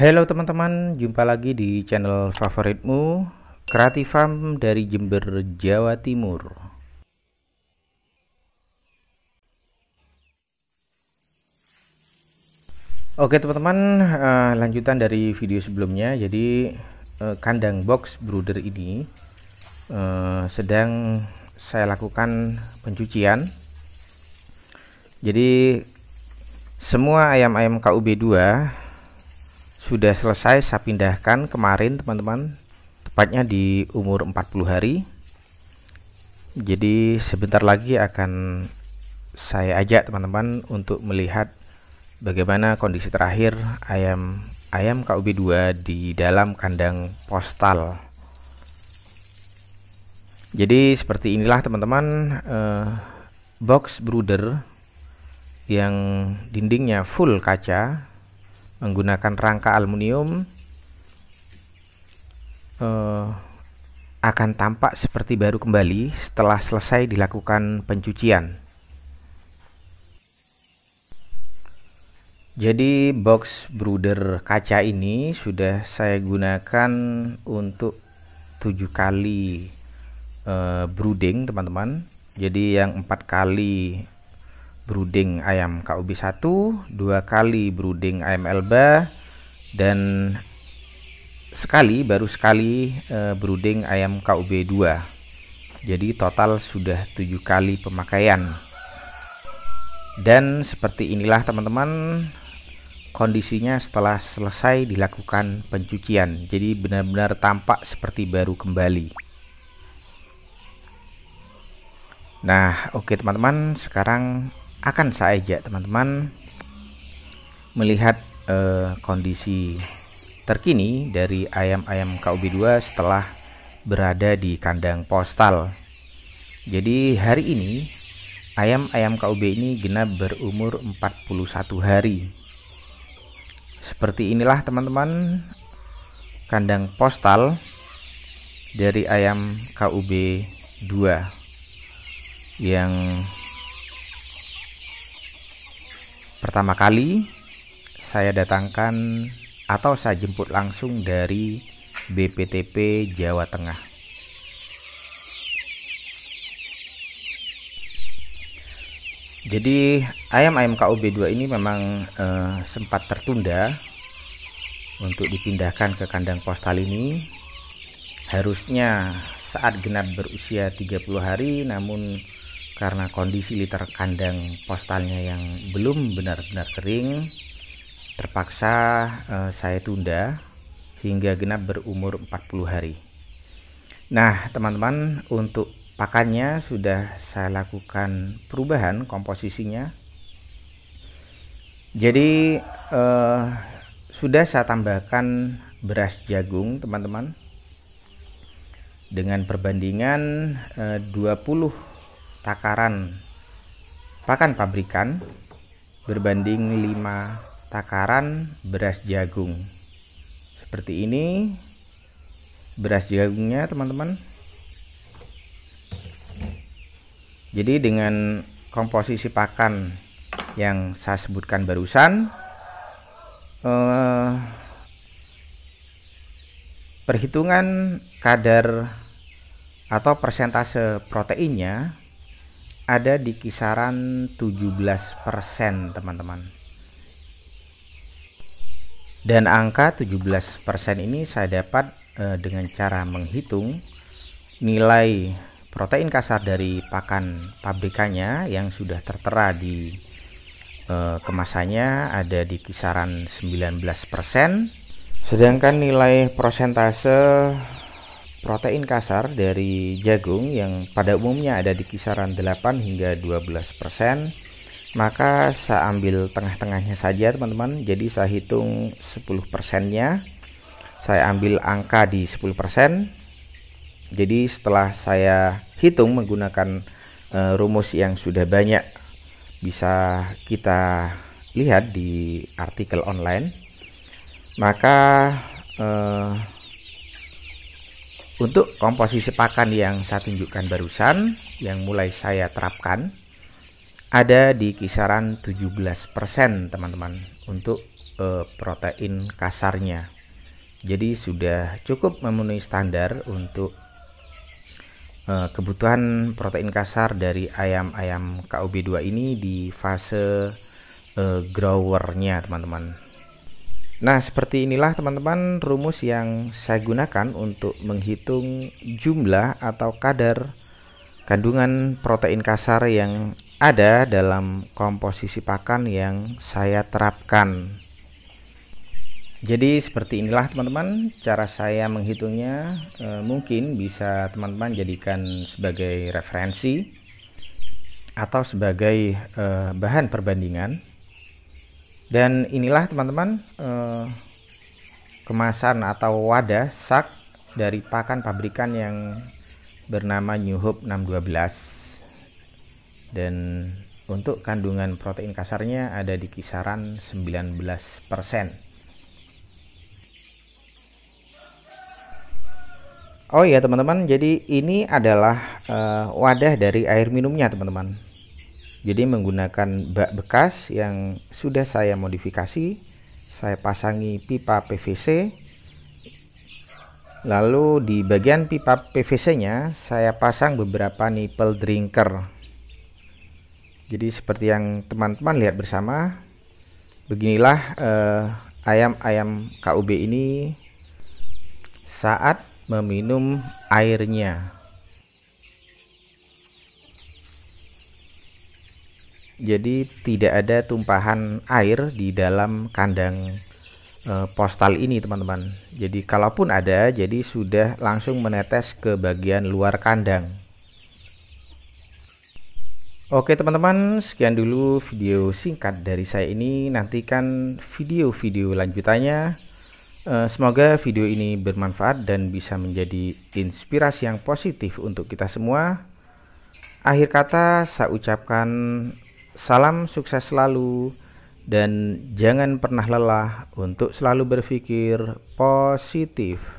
Halo teman-teman, jumpa lagi di channel favoritmu, Kreatifam dari Jember, Jawa Timur. Oke teman-teman, uh, lanjutan dari video sebelumnya. Jadi uh, kandang box brooder ini uh, sedang saya lakukan pencucian. Jadi semua ayam-ayam KUB 2 sudah selesai saya pindahkan kemarin teman-teman tepatnya di umur 40 hari jadi sebentar lagi akan saya ajak teman-teman untuk melihat bagaimana kondisi terakhir ayam ayam KUB2 di dalam kandang postal jadi seperti inilah teman-teman eh, box brooder yang dindingnya full kaca menggunakan rangka aluminium eh, akan tampak seperti baru kembali setelah selesai dilakukan pencucian. Jadi box brooder kaca ini sudah saya gunakan untuk tujuh kali eh, brooding teman-teman. Jadi yang empat kali brooding ayam KUB 1, dua kali brooding ayam elba dan sekali baru sekali uh, eh, brooding ayam KUB 2. Jadi total sudah tujuh kali pemakaian. Dan seperti inilah teman-teman kondisinya setelah selesai dilakukan pencucian. Jadi benar-benar tampak seperti baru kembali. Nah, oke okay, teman-teman, sekarang akan saya ajak teman-teman melihat uh, kondisi terkini dari ayam-ayam KUB2 setelah berada di kandang postal. Jadi hari ini ayam-ayam KUB ini genap berumur 41 hari. Seperti inilah teman-teman kandang postal dari ayam KUB 2 yang Pertama kali saya datangkan atau saya jemput langsung dari BPTP Jawa Tengah. Jadi ayam-ayam KUB2 ini memang eh, sempat tertunda untuk dipindahkan ke kandang postal ini. Harusnya saat genap berusia 30 hari namun karena kondisi liter kandang postalnya yang belum benar-benar kering terpaksa eh, saya tunda hingga genap berumur 40 hari nah teman-teman untuk pakannya sudah saya lakukan perubahan komposisinya jadi eh, sudah saya tambahkan beras jagung teman-teman dengan perbandingan eh, 20 takaran pakan pabrikan berbanding 5 takaran beras jagung. Seperti ini beras jagungnya, teman-teman. Jadi dengan komposisi pakan yang saya sebutkan barusan eh, perhitungan kadar atau persentase proteinnya ada di kisaran 17% teman-teman dan angka 17% ini saya dapat eh, dengan cara menghitung nilai protein kasar dari pakan pabrikannya yang sudah tertera di eh, kemasannya ada di kisaran 19% sedangkan nilai prosentase Protein kasar dari jagung yang pada umumnya ada di kisaran 8 hingga 12%, maka saya ambil tengah-tengahnya saja teman-teman. Jadi saya hitung 10 persennya, Saya ambil angka di 10%. Jadi setelah saya hitung menggunakan e, rumus yang sudah banyak bisa kita lihat di artikel online, maka eh, untuk komposisi pakan yang saya tunjukkan barusan, yang mulai saya terapkan, ada di kisaran 17% teman-teman untuk eh, protein kasarnya. Jadi sudah cukup memenuhi standar untuk eh, kebutuhan protein kasar dari ayam-ayam KUB2 ini di fase eh, growernya teman-teman Nah, seperti inilah teman-teman rumus yang saya gunakan untuk menghitung jumlah atau kadar kandungan protein kasar yang ada dalam komposisi pakan yang saya terapkan. Jadi seperti inilah teman-teman cara saya menghitungnya e, mungkin bisa teman-teman jadikan sebagai referensi atau sebagai e, bahan perbandingan dan inilah teman-teman eh, kemasan atau wadah sak dari pakan pabrikan yang bernama New Hope 612 dan untuk kandungan protein kasarnya ada di kisaran 19% Oh iya teman-teman jadi ini adalah uh, wadah dari air minumnya teman-teman jadi menggunakan bak bekas yang sudah saya modifikasi, saya pasangi pipa PVC. Lalu di bagian pipa PVC-nya saya pasang beberapa nipple drinker. Jadi seperti yang teman-teman lihat bersama, beginilah eh, ayam-ayam eh, KUB ini saat meminum airnya. jadi tidak ada tumpahan air di dalam kandang e, postal ini teman-teman jadi kalaupun ada jadi sudah langsung menetes ke bagian luar kandang Oke teman-teman sekian dulu video singkat dari saya ini nantikan video-video lanjutannya eh, Semoga video ini bermanfaat dan bisa menjadi inspirasi yang positif untuk kita semua. Akhir kata, saya ucapkan Salam sukses selalu dan jangan pernah lelah untuk selalu berpikir positif.